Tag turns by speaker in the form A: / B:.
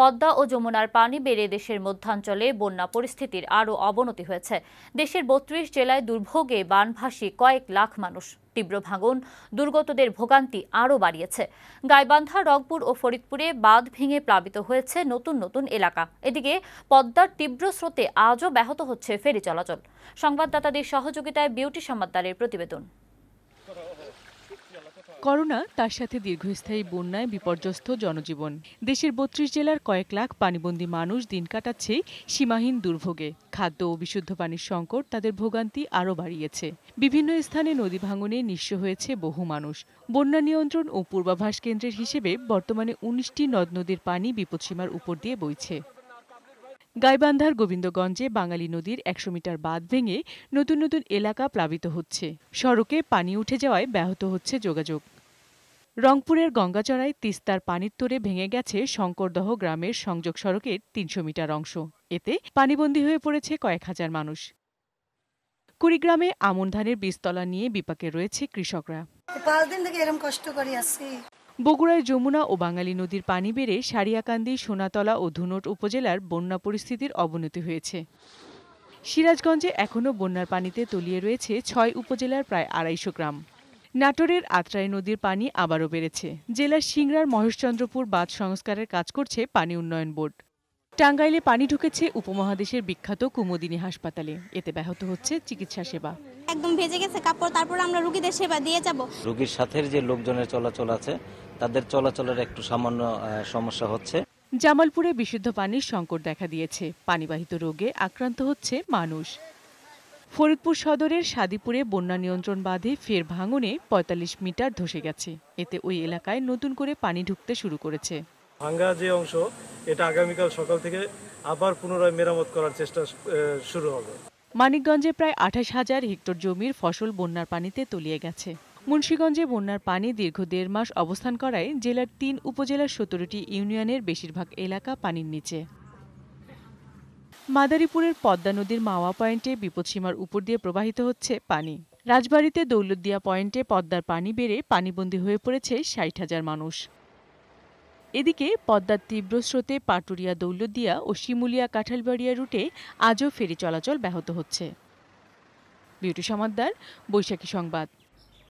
A: পদ্মা ও যমুনার পানি বেড়ে দেশের মধ্যাঞ্চলে বন্যা পরিস্থিতির আরও অবনতি হয়েছে দেশের বত্রিশ জেলায় দুর্ভোগে বানভাসী কয়েক লাখ মানুষ তীব্র ভাঙন দুর্গতদের ভোগান্তি আরও বাড়িয়েছে গাইবান্ধা রংপুর ও ফরিদপুরে বাঁধ ভেঙে প্লাবিত হয়েছে নতুন নতুন এলাকা এদিকে পদ্মার তীব্র স্রোতে আজও ব্যাহত হচ্ছে ফেরি চলাচল সংবাদদাতাদের সহযোগিতায় বিউটি সম্মাদারের প্রতিবেদন
B: করোনা তার সাথে দীর্ঘস্থায়ী বন্যায় বিপর্যস্ত জনজীবন দেশের বত্রিশ জেলার কয়েক লাখ পানিবন্দী মানুষ দিন কাটাচ্ছে সীমাহীন দুর্ভোগে খাদ্য ও বিশুদ্ধ পানির সংকট তাদের ভোগান্তি আরও বাড়িয়েছে বিভিন্ন স্থানে নদী ভাঙনে নিঃস্ব হয়েছে বহু মানুষ বন্যা নিয়ন্ত্রণ ও পূর্বাভাস কেন্দ্রের হিসেবে বর্তমানে উনিশটি নদ নদীর পানি বিপদসীমার উপর দিয়ে বইছে গাইবান্ধার গোবিন্দগঞ্জে বাঙালি নদীর একশো মিটার বাঁধ ভেঙে নতুন নতুন এলাকা প্লাবিত হচ্ছে সড়কে পানি উঠে যাওয়ায় ব্যাহত হচ্ছে যোগাযোগ রংপুরের গঙ্গাচড়ায় তিস্তার পানির তোরে ভেঙে গেছে শঙ্করদহ গ্রামের সংযোগ সড়কের তিনশো মিটার অংশ এতে পানিবন্দী হয়ে পড়েছে কয়েক হাজার মানুষ কুড়িগ্রামে আমন ধানের বীজতলা নিয়ে বিপাকে রয়েছে কৃষকরা বগুড়ায় যমুনা ও বাঙালি নদীর পানি বেড়ে সারিয়াকান্দি সোনাতলা ও ধুনট উপজেলার বন্যা পরিস্থিতির অবনতি হয়েছে সিরাজগঞ্জে এখনও বন্যার পানিতে তলিয়ে রয়েছে ছয় উপজেলার প্রায় আড়াইশো গ্রাম নাটোরের আত্রাই নদীর পানি আবারও বেড়েছে জেলার সিংড়ার মহেশচন্দ্রপুর বাঁধ সংস্কারের কাজ করছে পানি উন্নয়ন বোর্ড টাঙ্গাইলে পানি ঢুকেছে উপমহাদেশের বিখ্যাত কুমুদিনী হাসপাতালে এতে ব্যাহত হচ্ছে চিকিৎসা সেবা
A: একদম ভেজে গেছে কাপড় তারপর আমরা রুগীদের সেবা দিয়ে যাব রোগীর সাথে যে লোকজনের চলাচল আছে তাদের চলাচলের একটু সামান্য সমস্যা হচ্ছে
B: জামালপুরে বিশুদ্ধ পানির সংকট দেখা দিয়েছে পানিবাহিত রোগে আক্রান্ত হচ্ছে মানুষ ফরিদপুর সদরের সাদিপুরে বন্যা নিয়ন্ত্রণ বাঁধে ফের ভাঙনে ৪৫ মিটার ধসে গেছে এতে ওই এলাকায় নতুন করে পানি ঢুকতে শুরু করেছে
A: ভাঙ্গা যে অংশ এটা আগামীকাল সকাল থেকে আবার পুনরায় মেরামত করার চেষ্টা শুরু হবে
B: মানিকগঞ্জে প্রায় আঠাশ হাজার হেক্টর জমির ফসল বন্যার পানিতে তলিয়ে গেছে মুন্সীগঞ্জে বন্যার পানি দীর্ঘ দেড় মাস অবস্থান করায় জেলার তিন উপজেলার সতেরোটি ইউনিয়নের বেশিরভাগ এলাকা পানির নিচে মাদারীপুরের পদ্মা নদীর মাওয়া পয়েন্টে বিপদসীমার উপর দিয়ে প্রবাহিত হচ্ছে পানি রাজবাড়িতে দৌলতদিয়া পয়েন্টে পদ্মার পানি বেড়ে পানিবন্দী হয়ে পড়েছে ষাট হাজার মানুষ এদিকে পদ্মার তীব্র স্রোতে পাটুরিয়া দৌলতদিয়া ও শিমুলিয়া কাঁঠালবাড়িয়া রুটে আজও ফেরি চলাচল ব্যাহত হচ্ছে বিউটি সমাদ্দার বৈশাখী সংবাদ